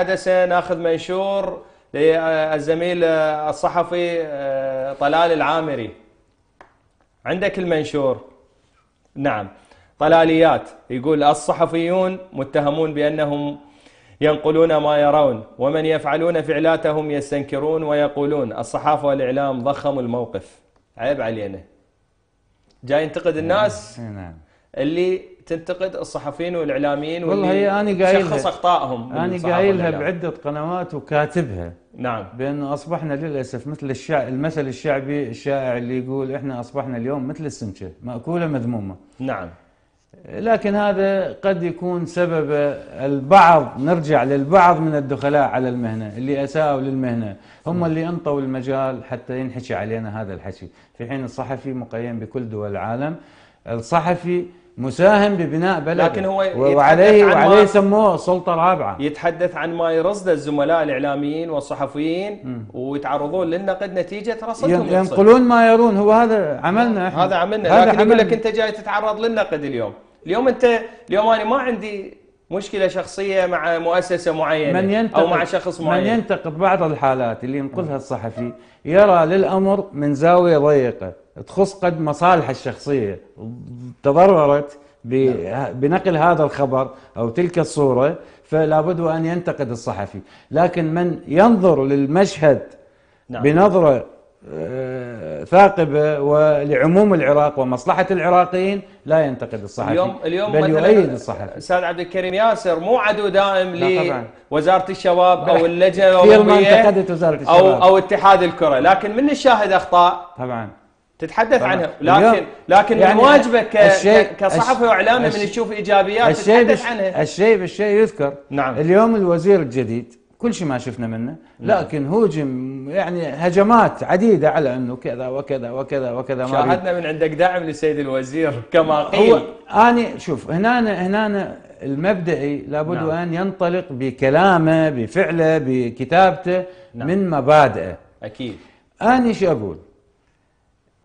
عدسه ناخذ منشور للزميل الصحفي آه، طلال العامري عندك المنشور نعم طلاليات يقول الصحفيون متهمون بأنهم ينقلون ما يرون ومن يفعلون فعلاتهم يستنكرون ويقولون الصحافة والإعلام ضخموا الموقف عيب علينا جاي ينتقد الناس نعم. اللي تنتقد الصحفيين والاعلاميين واللي والله انا قايلها شخص اخطائهم انا قايلها بعده قنوات وكاتبها نعم بانه اصبحنا للاسف مثل الشع... المثل الشعبي الشائع اللي يقول احنا اصبحنا اليوم مثل السمكه ماكوله مذمومه نعم لكن هذا قد يكون سبب البعض نرجع للبعض من الدخلاء على المهنة اللي أساءوا للمهنة هم نعم. اللي انطوا المجال حتى ينحكي علينا هذا الحكي في حين الصحفي مقيم بكل دول العالم الصحفي مساهم ببناء بلده لكن هو وعليه وعليه سموه السلطه الرابعه يتحدث عن ما يرصده الزملاء الاعلاميين والصحفيين ويتعرضون للنقد نتيجه رصدهم ينقلون ما يرون هو هذا عملنا احنا. هذا عملنا هذا لكن عملنا. يقول لك انت جاي تتعرض للنقد اليوم اليوم انت اليوم انا ما عندي مشكله شخصيه مع مؤسسه معينه من ينتقد او مع شخص معين من ينتقد بعض الحالات اللي ينقلها الصحفي يرى للامر من زاويه ضيقه تخص قد مصالحه الشخصيه تضررت نعم. بنقل هذا الخبر او تلك الصوره فلا بد ان ينتقد الصحفي لكن من ينظر للمشهد نعم. بنظره آه، ثاقبة آه، ولعموم العراق ومصلحة العراقيين لا ينتقد الصحفي اليوم, اليوم بل يؤيد الصحفي أستاذ عبد الكريم ياسر مو عدو دائم لوزارة الشباب أو اللجنة أو, انتقدت وزارة الشباب أو, أو اتحاد الكرة لكن من الشاهد أخطاء طبعا تتحدث طبعا. عنها لكن لكن يعني من واجبك كصحفي واعلامي من تشوف ايجابيات تتحدث عنها الشيء بالشيء يذكر نعم اليوم الوزير الجديد كل شيء ما شفنا منه نعم. لكن هوجم يعني هجمات عديده على انه كذا وكذا وكذا وكذا ما شاهدنا من عندك دعم للسيد الوزير كما قيل هو انا شوف هنا هنا المبدئي لابد نعم. ان ينطلق بكلامه بفعله بكتابته نعم. من مبادئه اكيد انا شو اقول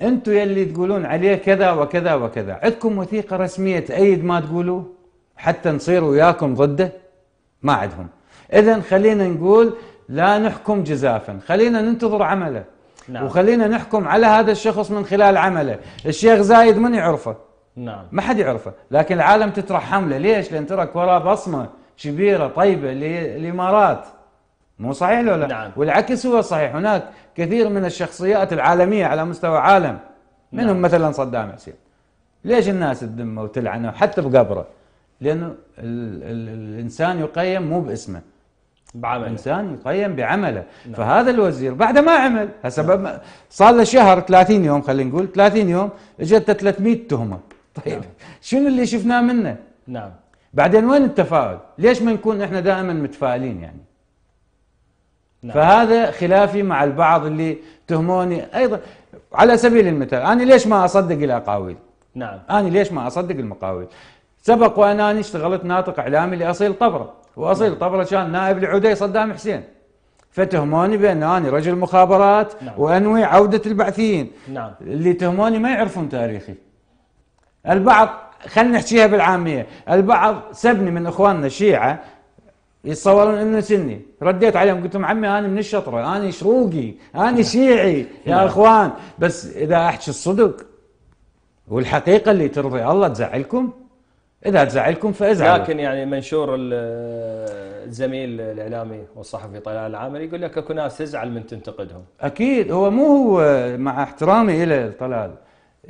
انتم يلي تقولون عليه كذا وكذا وكذا عندكم وثيقه رسميه تأيد ما تقولوه حتى نصير وياكم ضده ما عندهم اذا خلينا نقول لا نحكم جزافا خلينا ننتظر عمله نعم. وخلينا نحكم على هذا الشخص من خلال عمله الشيخ زايد من يعرفه نعم ما حد يعرفه لكن العالم تترحم له ليش لان ترك وراه بصمه كبيره طيبه للامارات مو صحيح لو لا نعم. والعكس هو صحيح هناك كثير من الشخصيات العالميه على مستوى عالم منهم نعم. مثلا صدام حسين ليش الناس تذمه وتلعنه حتى بقبره لانه ال ال الانسان يقيم مو باسمه بعمل. انسان يقيم بعمله نعم. فهذا الوزير بعد ما عمل هسه نعم. صار له شهر 30 يوم خلينا نقول 30 يوم اجت 300 تهمه نعم. طيب نعم. شنو اللي شفناه منه نعم بعدين وين التفاؤل ليش ما نكون احنا دائما متفائلين يعني نعم. فهذا خلافي مع البعض اللي تهموني ايضا على سبيل المثال انا ليش ما اصدق الاقاويل نعم انا ليش ما اصدق المقاويل سبق وانا اشتغلت ناطق اعلامي لاصيل طبره واصيل نعم. طبره كان نائب لعدي صدام حسين فتهموني بان انا رجل مخابرات نعم. وانوي عوده البعثيين نعم. اللي تهموني ما يعرفون تاريخي البعض خلينا نحكيها بالعاميه البعض سبني من اخواننا الشيعه يتصورون انه سني رديت عليهم قلت لهم عمي انا من الشطره انا شروقي انا نعم. شيعي يا نعم. اخوان بس اذا احكي الصدق والحقيقه اللي ترضي الله تزعلكم اذا تزعلكم فازعلوا لكن يعني منشور الزميل الاعلامي والصحفي طلال العامري يقول لك اكو ناس تزعل من تنتقدهم اكيد هو مو هو مع احترامي الى طلال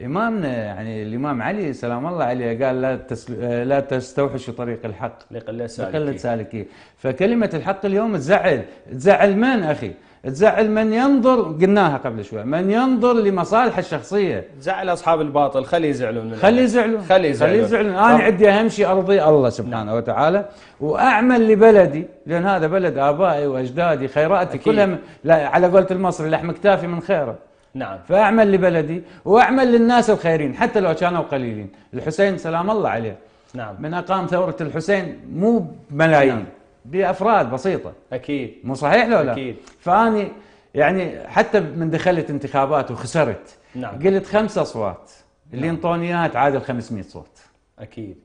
امامنا يعني الامام علي سلام الله عليه قال لا تسل... لا تستوحشوا طريق الحق لقله سالكي لقله سالكي فكلمه الحق اليوم تزعل تزعل من اخي؟ تزعل من ينظر قلناها قبل شوي من ينظر لمصالحه الشخصيه تزعل اصحاب الباطل خلي يزعلون خلي يزعلون خلي يزعلون خلي يزعلون انا عندي اهم شيء ارضي الله سبحانه وتعالى واعمل لبلدي لان هذا بلد ابائي واجدادي خيراتي كلها من لا على قولة المصري لحم كتافي من خيره نعم فاعمل لبلدي واعمل للناس الخيرين حتى لو كانوا قليلين الحسين سلام الله عليه نعم من اقام ثوره الحسين مو بملايين نعم. بافراد بسيطه اكيد مو صحيح لو لا اكيد فاني يعني حتى من دخلت انتخابات وخسرت نعم. قلت خمس اصوات اللي نعم. انطوني اياها تعادل 500 صوت اكيد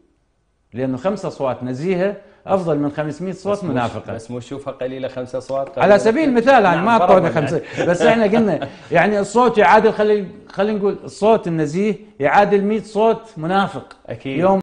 لانه خمس اصوات نزيهه افضل من 500 صوت منافقه بس مو تشوفها قليله خمس اصوات على سبيل المثال نعم انا ما اعطونا خمسه يعني. بس احنا قلنا يعني الصوت يعادل خلي خلينا نقول الصوت النزيه يعادل 100 صوت منافق اكيد يوم